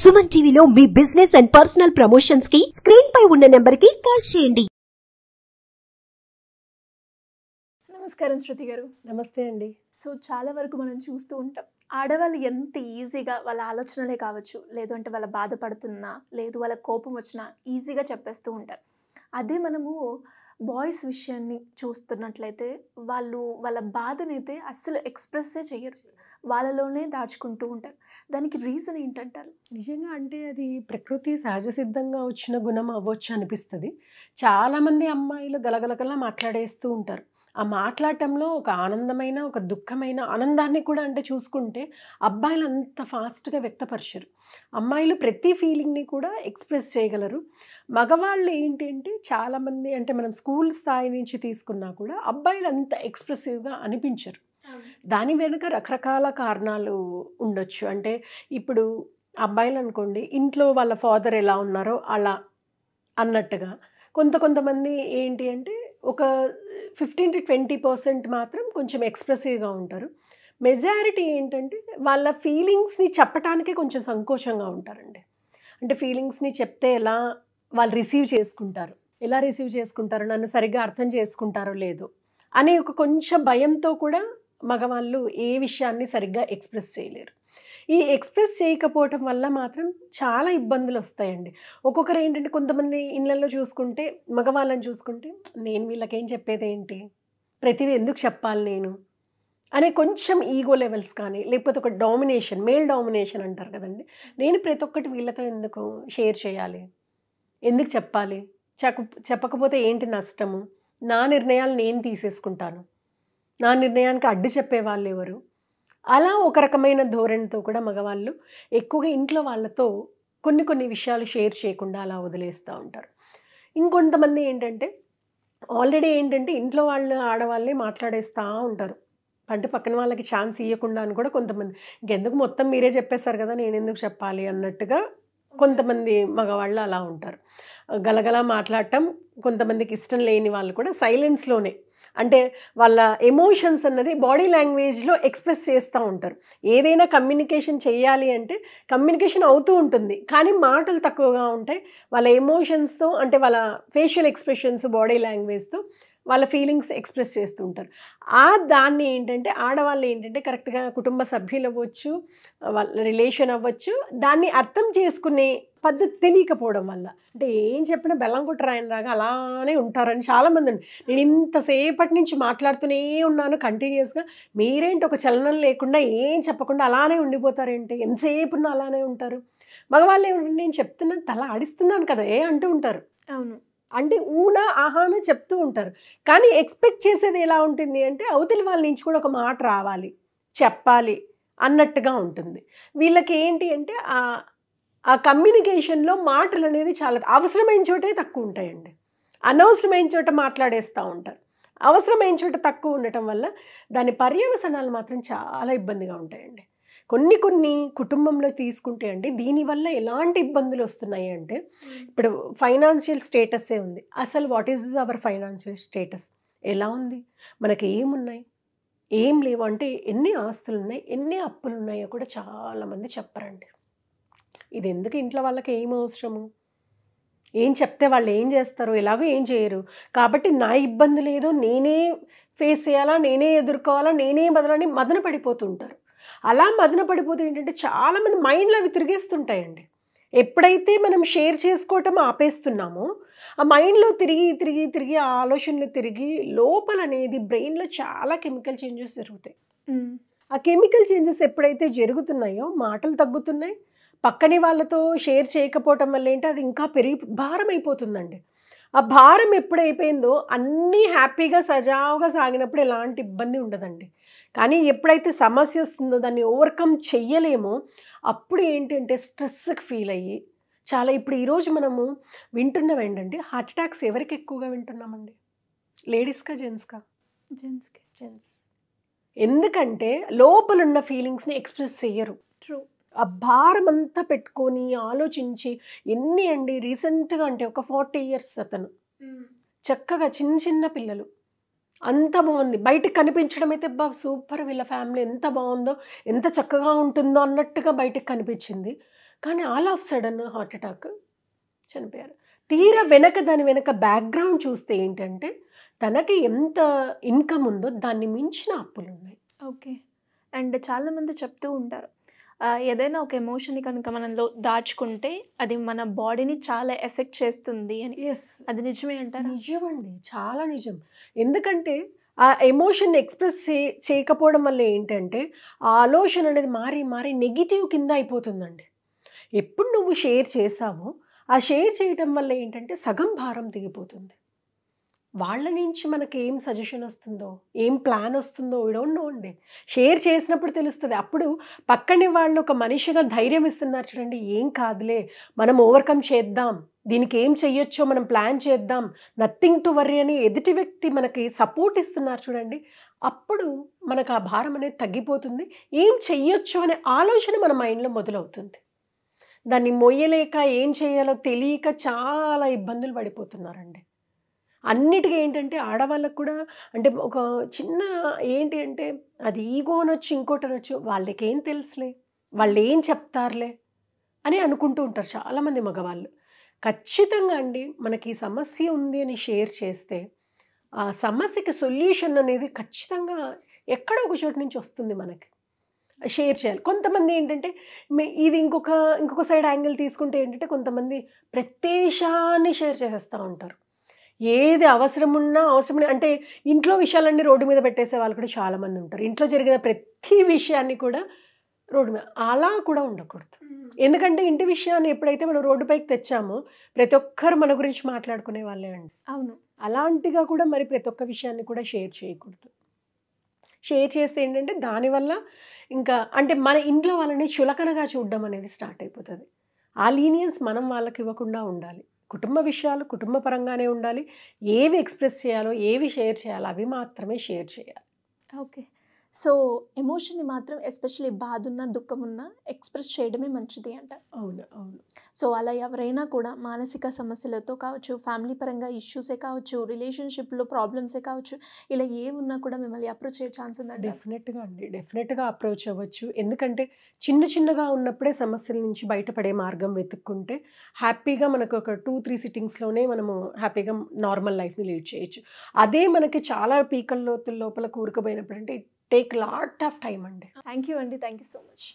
సుమన్ టీవీలో మీ business and personal promotions కి స్క్రీన్ పై ఉన్న నెంబర్ కి కాల్ చేయండి నమస్కారం శృతి గారు నమస్తే అండి సో చాలా వరకు మనం చూస్తూ ఉంటాం ఆడవాళ్ళు ఎంత ఈజీగా వాళ్ళ ఆలోచనలే కావచ్చు లేదు అంటే వాళ్ళ బాధపడుతున్నా లేదు వాళ్ళ కోపం వచ్చినా ఈజీగా చెప్పేస్తూ ఉంటారు అదే మనము బాయ్స్ విషయాన్ని చూస్తున్నట్లయితే వాళ్ళు వాళ్ళ బాధనైతే అస్సలు ఎక్స్ప్రెస్సే చేయరు వాళ్ళలోనే దాచుకుంటూ ఉంటారు దానికి రీజన్ ఏంటంటారు నిజంగా అంటే అది ప్రకృతి సహజ సిద్ధంగా వచ్చిన గుణం అవ్వచ్చు అనిపిస్తుంది చాలామంది అమ్మాయిలు గలగలగలా మాట్లాడేస్తూ ఉంటారు ఆ మాట్లాడటంలో ఒక ఆనందమైన ఒక దుఃఖమైన ఆనందాన్ని కూడా అంటే చూసుకుంటే అబ్బాయిలు అంత ఫాస్ట్గా వ్యక్తపరచరు అమ్మాయిలు ప్రతి ఫీలింగ్ని కూడా ఎక్స్ప్రెస్ చేయగలరు మగవాళ్ళు ఏంటంటే చాలామంది అంటే మనం స్కూల్ స్థాయి నుంచి తీసుకున్నా కూడా అబ్బాయిలు అంత ఎక్స్ప్రెసివ్గా అనిపించరు దాని వెనుక రకరకాల కారణాలు ఉండొచ్చు అంటే ఇప్పుడు అబ్బాయిలు అనుకోండి ఇంట్లో వాళ్ళ ఫాదర్ ఎలా ఉన్నారో అలా అన్నట్టుగా కొంత కొంతమంది ఏంటి అంటే ఒక ఫిఫ్టీన్ టు ట్వంటీ పర్సెంట్ మాత్రం కొంచెం ఎక్స్ప్రెసివ్గా ఉంటారు మెజారిటీ ఏంటంటే వాళ్ళ ఫీలింగ్స్ని చెప్పటానికే కొంచెం సంకోచంగా ఉంటారండి అంటే ఫీలింగ్స్ని చెప్తే ఎలా వాళ్ళు రిసీవ్ చేసుకుంటారు ఎలా రిసీవ్ చేసుకుంటారు నన్ను సరిగ్గా అర్థం చేసుకుంటారో లేదో అనే ఒక కొంచెం భయంతో కూడా మగవాళ్ళు ఏ విషయాన్ని సరిగ్గా ఎక్స్ప్రెస్ చేయలేరు ఈ ఎక్స్ప్రెస్ చేయకపోవటం వల్ల మాత్రం చాలా ఇబ్బందులు వస్తాయండి ఒక్కొక్కరు ఏంటంటే కొంతమంది ఇళ్ళల్లో చూసుకుంటే మగవాళ్ళని చూసుకుంటే నేను వీళ్ళకేం చెప్పేది ఏంటి ప్రతిదీ ఎందుకు చెప్పాలి నేను అనే కొంచెం ఈగో లెవెల్స్ కానీ లేకపోతే ఒక డామినేషన్ మేల్ డామినేషన్ అంటారు కదండి నేను ప్రతి ఒక్కటి వీళ్ళతో ఎందుకు షేర్ చేయాలి ఎందుకు చెప్పాలి చెప్పకపోతే ఏంటి నష్టము నా నిర్ణయాలు నేను తీసేసుకుంటాను నా నిర్ణయానికి అడ్డు చెప్పేవాళ్ళు ఎవరు అలా ఒక రకమైన ధోరణితో కూడా మగవాళ్ళు ఎక్కువగా ఇంట్లో వాళ్ళతో కొన్ని కొన్ని విషయాలు షేర్ చేయకుండా అలా వదిలేస్తూ ఉంటారు ఇంకొంతమంది ఏంటంటే ఆల్రెడీ ఏంటంటే ఇంట్లో వాళ్ళు ఆడవాళ్ళే మాట్లాడేస్తూ ఉంటారు అంటే పక్కన వాళ్ళకి ఛాన్స్ ఇవ్వకుండా అని కూడా కొంతమంది ఇంకెందుకు మొత్తం మీరే చెప్పేశారు కదా నేను ఎందుకు చెప్పాలి అన్నట్టుగా కొంతమంది మగవాళ్ళు అలా ఉంటారు గలగల మాట్లాడటం కొంతమందికి ఇష్టం లేని వాళ్ళు కూడా సైలెన్స్లోనే అంటే వాళ్ళ ఎమోషన్స్ అన్నది బాడీ లాంగ్వేజ్లో ఎక్స్ప్రెస్ చేస్తూ ఉంటారు ఏదైనా కమ్యూనికేషన్ చేయాలి అంటే కమ్యూనికేషన్ అవుతూ ఉంటుంది కానీ మాటలు తక్కువగా ఉంటాయి వాళ్ళ ఎమోషన్స్తో అంటే వాళ్ళ ఫేషియల్ ఎక్స్ప్రెషన్స్ బాడీ లాంగ్వేజ్తో వాళ్ళ ఫీలింగ్స్ ఎక్స్ప్రెస్ చేస్తుంటారు ఆ దాన్ని ఏంటంటే ఆడవాళ్ళు ఏంటంటే కరెక్ట్గా కుటుంబ సభ్యులు అవ్వచ్చు వాళ్ళ రిలేషన్ అవ్వచ్చు దాన్ని అర్థం చేసుకునే పద్ధతి తెలియకపోవడం వల్ల అంటే ఏం చెప్పినా బెల్లం కొట్టరాయన రాగా అలానే ఉంటారని చాలామంది ఉంది నేను ఇంతసేపటి నుంచి మాట్లాడుతూనే ఉన్నాను కంటిన్యూస్గా మీరేంటి ఒక చలనం లేకుండా ఏం చెప్పకుండా అలానే ఉండిపోతారేంటి ఎంతసేపు ఉన్న అలానే ఉంటారు మగవాళ్ళు ఏమంటే నేను చెప్తున్నాను తల ఆడిస్తున్నాను కదా ఏ అంటూ ఉంటారు అవును అంటే ఊనా ఆహాన చెప్తూ ఉంటారు కానీ ఎక్స్పెక్ట్ చేసేది ఎలా ఉంటుంది అంటే అవతలి వాళ్ళ నుంచి కూడా ఒక మాట రావాలి చెప్పాలి అన్నట్టుగా ఉంటుంది వీళ్ళకి ఏంటి అంటే ఆ కమ్యూనికేషన్లో మాటలు అనేది చాలా అవసరమైన చోటే తక్కువ ఉంటాయండి అనవసరమైన చోట మాట్లాడేస్తూ ఉంటారు అవసరమైన చోట తక్కువ ఉండటం వల్ల దాని పర్యవసనాలు మాత్రం చాలా ఇబ్బందిగా ఉంటాయండి కొన్ని కొన్ని కుటుంబంలో తీసుకుంటే అండి దీనివల్ల ఎలాంటి ఇబ్బందులు వస్తున్నాయి అంటే ఇప్పుడు ఫైనాన్షియల్ స్టేటసే ఉంది అసలు what is our financial status ఎలా ఉంది మనకి ఏమున్నాయి ఏం లేవు అంటే ఎన్ని ఆస్తులు ఉన్నాయి ఎన్ని అప్పులు ఉన్నాయో కూడా చాలామంది చెప్పరండి ఇది ఎందుకు ఇంట్లో వాళ్ళకి ఏం అవసరము ఏం చెప్తే వాళ్ళు ఏం చేస్తారు ఎలాగో ఏం చేయరు కాబట్టి నా ఇబ్బంది లేదు నేనే ఫేస్ చేయాలా నేనే ఎదుర్కోవాలా నేనే బదలని మదన పడిపోతుంటారు అలా మదన పడిపోతే ఏంటంటే చాలామంది మైండ్లు అవి తిరిగేస్తుంటాయండి ఎప్పుడైతే మనం షేర్ చేసుకోవటం ఆపేస్తున్నామో ఆ మైండ్లో తిరిగి తిరిగి తిరిగి ఆ ఆలోచనలు తిరిగి లోపల అనేది బ్రెయిన్లో చాలా కెమికల్ చేంజెస్ జరుగుతాయి ఆ కెమికల్ చేంజెస్ ఎప్పుడైతే జరుగుతున్నాయో మాటలు తగ్గుతున్నాయి పక్కనే వాళ్ళతో షేర్ చేయకపోవటం వల్ల ఏంటి అది ఇంకా పెరిగి భారం అయిపోతుందండి ఆ భారం ఎప్పుడైపోయిందో అన్నీ హ్యాపీగా సజావుగా సాగినప్పుడు ఎలాంటి ఇబ్బంది ఉండదండి కానీ ఎప్పుడైతే సమస్య వస్తుందో దాన్ని ఓవర్కమ్ చెయ్యలేమో అప్పుడు ఏంటంటే స్ట్రెస్కి ఫీల్ అయ్యి చాలా ఇప్పుడు ఈరోజు మనము వింటున్నాం ఏంటంటే హార్ట్ అటాక్స్ ఎవరికి ఎక్కువగా వింటున్నామండి లేడీస్కా జెంట్స్కా జెంట్స్కి జెంట్స్ ఎందుకంటే లోపలున్న ఫీలింగ్స్ని ఎక్స్ప్రెస్ చెయ్యరు ట్రూ ఆ భారం అంతా పెట్టుకొని ఆలోచించి ఎన్ని అండి రీసెంట్గా అంటే ఒక ఫార్టీ ఇయర్స్ అతను చక్కగా చిన్న చిన్న పిల్లలు అంత బాగుంది బయటకు కనిపించడం అయితే బాబు సూపర్ వీళ్ళ ఫ్యామిలీ ఎంత బాగుందో ఎంత చక్కగా ఉంటుందో అన్నట్టుగా బయటకు కనిపించింది కానీ all of sudden heart attack చనిపోయారు తీరా వెనక దాని వెనక బ్యాక్గ్రౌండ్ చూస్తే ఏంటంటే తనకి ఎంత ఇన్కమ్ ఉందో దాన్ని మించిన అప్పులు ఉన్నాయి ఓకే అండ్ చాలామంది చెప్తూ ఉంటారు ఏదైనా ఒక ఎమోషన్‌ని కనుక మనలో దాచుకుంటే, అది మన బాడీని చాలా ఎఫెక్ట్ చేస్తుంది అని. ఎస్ అది నిజమే నిజం నిజమండి. చాలా నిజం. ఎందుకంటే ఆ ఎమోషన్ ఎక్స్‌ప్రెస్ చే చేయకపోవడం వల్ల ఏంటంటే, ఆ ఆలోచన అనేది మారి, మారి నెగిటివ్ కింద అయిపోతుందండి. ఎప్పుడు నువ్వు షేర్ చేశావో, ఆ షేర్ చేయటం వల్ల ఏంటంటే సగం భారం దిగిపోతుంది. వాళ్ళ నుంచి మనకి ఏం సజెషన్ వస్తుందో ఏం ప్లాన్ వస్తుందో వీ డోంట్ నో అండి షేర్ చేసినప్పుడు తెలుస్తుంది అప్పుడు పక్కనే వాళ్ళు ఒక మనిషిగా ధైర్యం ఇస్తున్నారు చూడండి ఏం కాదులే మనం ఓవర్కమ్ చేద్దాం దీనికి ఏం చెయ్యొచ్చో మనం ప్లాన్ చేద్దాం నథింగ్ టు వర్రీ అని ఎదుటి వ్యక్తి మనకి సపోర్ట్ ఇస్తున్నారు చూడండి అప్పుడు మనకు ఆ భారం అనేది తగ్గిపోతుంది ఏం చెయ్యొచ్చు అనే ఆలోచన మన మైండ్లో మొదలవుతుంది దాన్ని మొయ్యలేక ఏం చేయాలో తెలియక చాలా ఇబ్బందులు పడిపోతున్నారండి అన్నిటికీ ఏంటంటే ఆడవాళ్ళకు కూడా అంటే ఒక చిన్న ఏంటి అంటే అది ఈగో అనొచ్చు ఇంకోటి అనొచ్చు వాళ్ళకేం తెలుసులే వాళ్ళు ఏం చెప్తారులే అని అనుకుంటూ ఉంటారు చాలామంది మగవాళ్ళు ఖచ్చితంగా అండి మనకి సమస్య ఉంది అని షేర్ చేస్తే ఆ సమస్యకి సొల్యూషన్ అనేది ఖచ్చితంగా ఎక్కడ ఒక చోటు నుంచి వస్తుంది మనకి షేర్ చేయాలి కొంతమంది ఏంటంటే ఇది ఇంకొక ఇంకొక సైడ్ యాంగిల్ తీసుకుంటే ఏంటంటే కొంతమంది ప్రత్యేషాన్ని షేర్ చేసేస్తూ ఉంటారు ఏది అవసరమున్నా అవసరం అంటే ఇంట్లో విషయాలన్నీ రోడ్డు మీద పెట్టేసే వాళ్ళు కూడా చాలామంది ఉంటారు ఇంట్లో జరిగిన ప్రతి విషయాన్ని కూడా రోడ్డు మీద అలా కూడా ఉండకూడదు ఎందుకంటే ఇంటి విషయాన్ని ఎప్పుడైతే మనం రోడ్డు పైకి తెచ్చామో ప్రతి ఒక్కరు మన గురించి మాట్లాడుకునే వాళ్ళే అండి అవును అలాంటిగా కూడా మరి ప్రతి ఒక్క విషయాన్ని కూడా షేర్ చేయకూడదు షేర్ చేస్తే ఏంటంటే దానివల్ల ఇంకా అంటే మన ఇంట్లో వాళ్ళని చులకనగా చూడడం అనేది స్టార్ట్ అయిపోతుంది ఆ లీనియన్స్ మనం వాళ్ళకి ఇవ్వకుండా ఉండాలి కుటుంబ విషయాలు కుటుంబ పరంగానే ఉండాలి ఏవి ఎక్స్ప్రెస్ చేయాలో ఏవి షేర్ చేయాలో అవి మాత్రమే షేర్ చేయాలి ఓకే సో ఎమోషన్ని మాత్రం ఎస్పెషలీ బాధ ఉన్న దుఃఖం ఉన్నా ఎక్స్ప్రెస్ చేయడమే మంచిది అంట అవును అవును సో అలా ఎవరైనా కూడా మానసిక సమస్యలతో కావచ్చు ఫ్యామిలీ పరంగా ఇష్యూసే కావచ్చు రిలేషన్షిప్లో ప్రాబ్లమ్సే కావచ్చు ఇలా ఏ ఉన్నా కూడా మిమ్మల్ని అప్రోచ్ అయ్యే ఛాన్స్ ఉందా డెఫినెట్గా అండి డెఫినెట్గా అప్రోచ్ అవ్వచ్చు ఎందుకంటే చిన్న చిన్నగా ఉన్నప్పుడే సమస్యల నుంచి బయటపడే మార్గం వెతుక్కుంటే హ్యాపీగా మనకు ఒక టూ త్రీ సిట్టింగ్స్లోనే మనము హ్యాపీగా నార్మల్ లైఫ్ని లీడ్ చేయొచ్చు అదే మనకి చాలా పీకల్లో లోపల కూరుకుపోయినప్పుడు అంటే టేక్ లాట్ ఆఫ్ టైం అండి థ్యాంక్ యూ అండి థ్యాంక్ యూ సో మచ్